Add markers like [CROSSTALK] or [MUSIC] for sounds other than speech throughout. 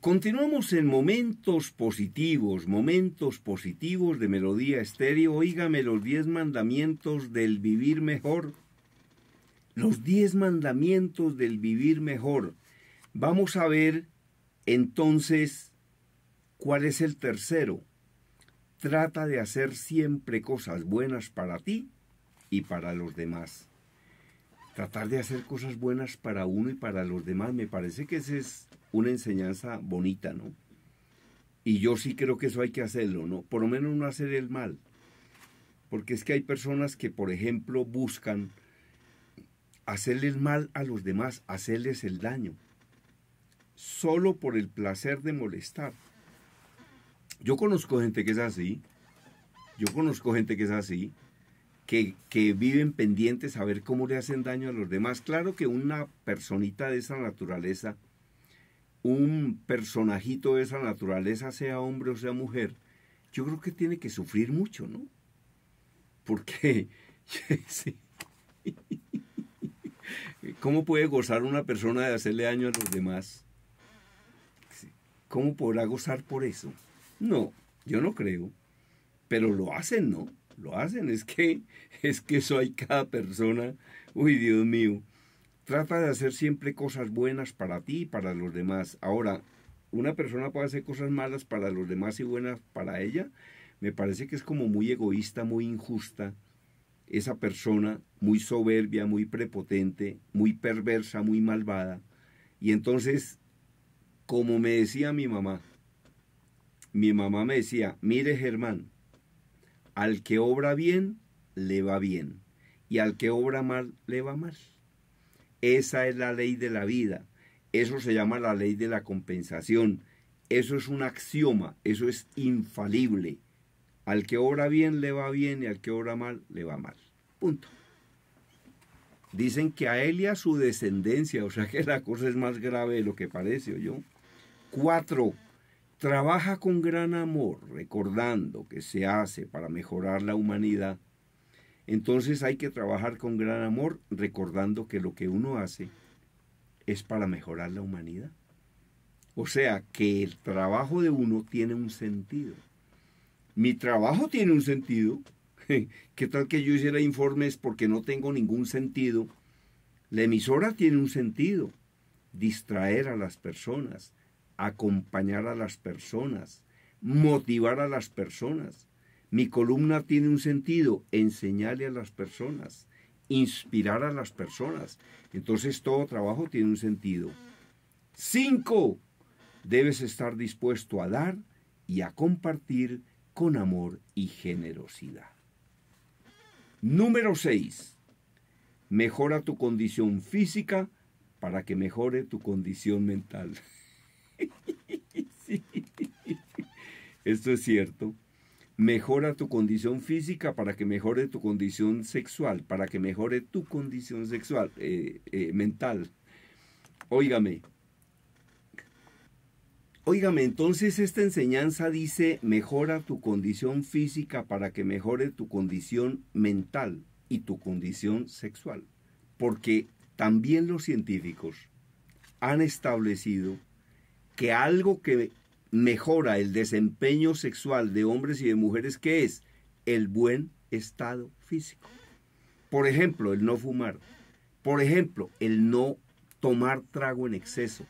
Continuamos en momentos positivos, momentos positivos de Melodía Estéreo. Óigame los diez mandamientos del vivir mejor. Los diez mandamientos del vivir mejor. Vamos a ver entonces cuál es el tercero. Trata de hacer siempre cosas buenas para ti y para los demás. Tratar de hacer cosas buenas para uno y para los demás me parece que ese es una enseñanza bonita, ¿no? Y yo sí creo que eso hay que hacerlo, ¿no? Por lo menos no hacer el mal. Porque es que hay personas que, por ejemplo, buscan hacerles mal a los demás, hacerles el daño, solo por el placer de molestar. Yo conozco gente que es así, yo conozco gente que es así, que, viven pendientes a ver cómo le hacen daño a los demás. Claro que una personita de esa naturaleza un personajito de esa naturaleza, sea hombre o sea mujer, yo creo que tiene que sufrir mucho, ¿no? Porque, [LAUGHS] ¿cómo puede gozar una persona de hacerle daño a los demás? ¿Cómo podrá gozar por eso? No, yo no creo. Pero lo hacen, ¿no? Lo hacen. Es que, [LAUGHS] es que eso hay cada persona. Uy, Dios mío. Trata de hacer siempre cosas buenas para ti y para los demás. Ahora, una persona puede hacer cosas malas para los demás y buenas para ella. Me parece que es como muy egoísta, muy injusta esa persona, muy soberbia, muy prepotente, muy perversa, muy malvada. Y entonces, como me decía mi mamá, mi mamá me decía, mire Germán, al que obra bien, le va bien. Y al que obra mal, le va mal. Esa es la ley de la vida. Eso se llama la ley de la compensación. Eso es un axioma, eso es infalible. Al que obra bien le va bien y al que obra mal le va mal. Punto. Dicen que a él y a su descendencia, o sea que la cosa es más grave de lo que parece, yo. Cuatro, trabaja con gran amor, recordando que se hace para mejorar la humanidad entonces hay que trabajar con gran amor, recordando que lo que uno hace es para mejorar la humanidad. O sea, que el trabajo de uno tiene un sentido. Mi trabajo tiene un sentido. [LAUGHS] ¿Qué tal que yo hiciera informes porque no tengo ningún sentido? La emisora tiene un sentido. Distraer a las personas, acompañar a las personas, motivar a las personas. Mi columna tiene un sentido, enseñarle a las personas, inspirar a las personas. Entonces todo trabajo tiene un sentido. Cinco, debes estar dispuesto a dar y a compartir con amor y generosidad. Número seis, Mejora tu condición física para que mejore tu condición mental. [LAUGHS] Esto es cierto. Mejora tu condición física para que mejore tu condición sexual, para que mejore tu condición sexual, eh, eh, mental. Óigame. Óigame, entonces esta enseñanza dice, mejora tu condición física para que mejore tu condición mental y tu condición sexual. Porque también los científicos han establecido que algo que mejora el desempeño sexual de hombres y de mujeres, que es el buen estado físico. Por ejemplo, el no fumar. Por ejemplo, el no tomar trago en exceso.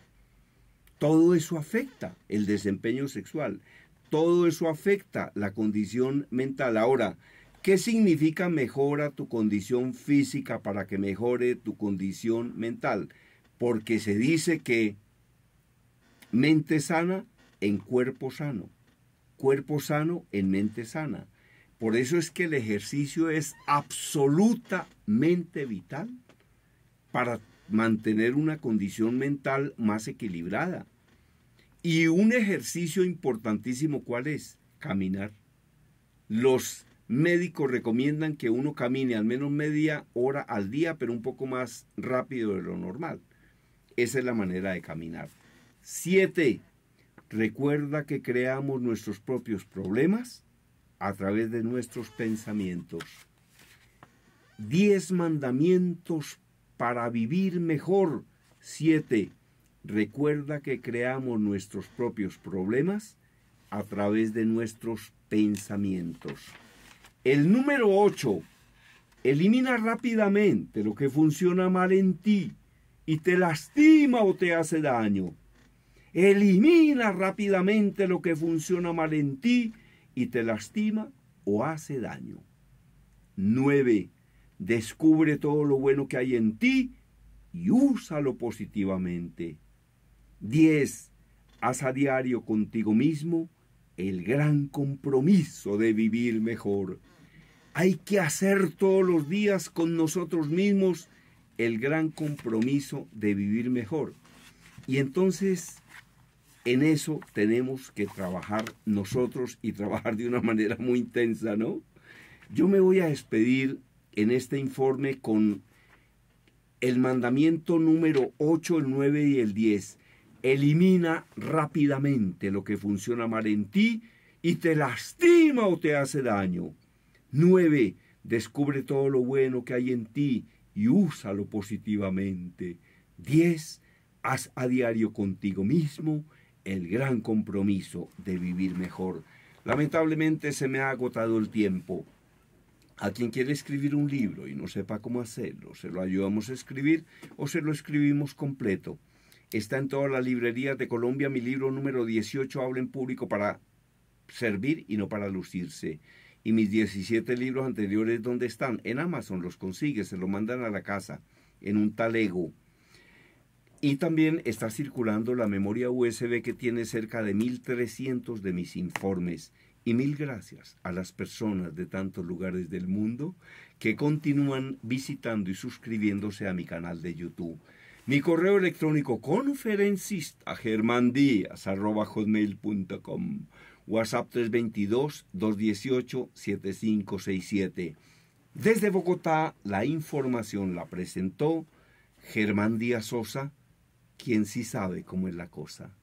Todo eso afecta el desempeño sexual. Todo eso afecta la condición mental. Ahora, ¿qué significa mejora tu condición física para que mejore tu condición mental? Porque se dice que mente sana en cuerpo sano, cuerpo sano en mente sana. Por eso es que el ejercicio es absolutamente vital para mantener una condición mental más equilibrada. Y un ejercicio importantísimo, ¿cuál es? Caminar. Los médicos recomiendan que uno camine al menos media hora al día, pero un poco más rápido de lo normal. Esa es la manera de caminar. Siete, recuerda que creamos nuestros propios problemas a través de nuestros pensamientos. Diez mandamientos para vivir mejor. Siete, recuerda que creamos nuestros propios problemas a través de nuestros pensamientos. El número ocho, elimina rápidamente lo que funciona mal en ti y te lastima o te hace daño. Elimina rápidamente lo que funciona mal en ti y te lastima o hace daño. 9. Descubre todo lo bueno que hay en ti y úsalo positivamente. 10. Haz a diario contigo mismo el gran compromiso de vivir mejor. Hay que hacer todos los días con nosotros mismos el gran compromiso de vivir mejor. Y entonces en eso tenemos que trabajar nosotros y trabajar de una manera muy intensa, ¿no? Yo me voy a despedir en este informe con el mandamiento número 8, el 9 y el 10. Elimina rápidamente lo que funciona mal en ti y te lastima o te hace daño. 9. Descubre todo lo bueno que hay en ti y úsalo positivamente. 10 Haz a diario contigo mismo el gran compromiso de vivir mejor. Lamentablemente se me ha agotado el tiempo. A quien quiere escribir un libro y no sepa cómo hacerlo, se lo ayudamos a escribir o se lo escribimos completo. Está en todas las librerías de Colombia mi libro número 18, Habla en público para servir y no para lucirse. Y mis 17 libros anteriores, ¿dónde están? En Amazon los consigues, se lo mandan a la casa, en un talego. Y también está circulando la memoria USB que tiene cerca de 1.300 de mis informes. Y mil gracias a las personas de tantos lugares del mundo que continúan visitando y suscribiéndose a mi canal de YouTube. Mi correo electrónico conferencista germandías.com. WhatsApp 322-218-7567. Desde Bogotá, la información la presentó Germán Díaz Sosa quien sí sabe cómo es la cosa.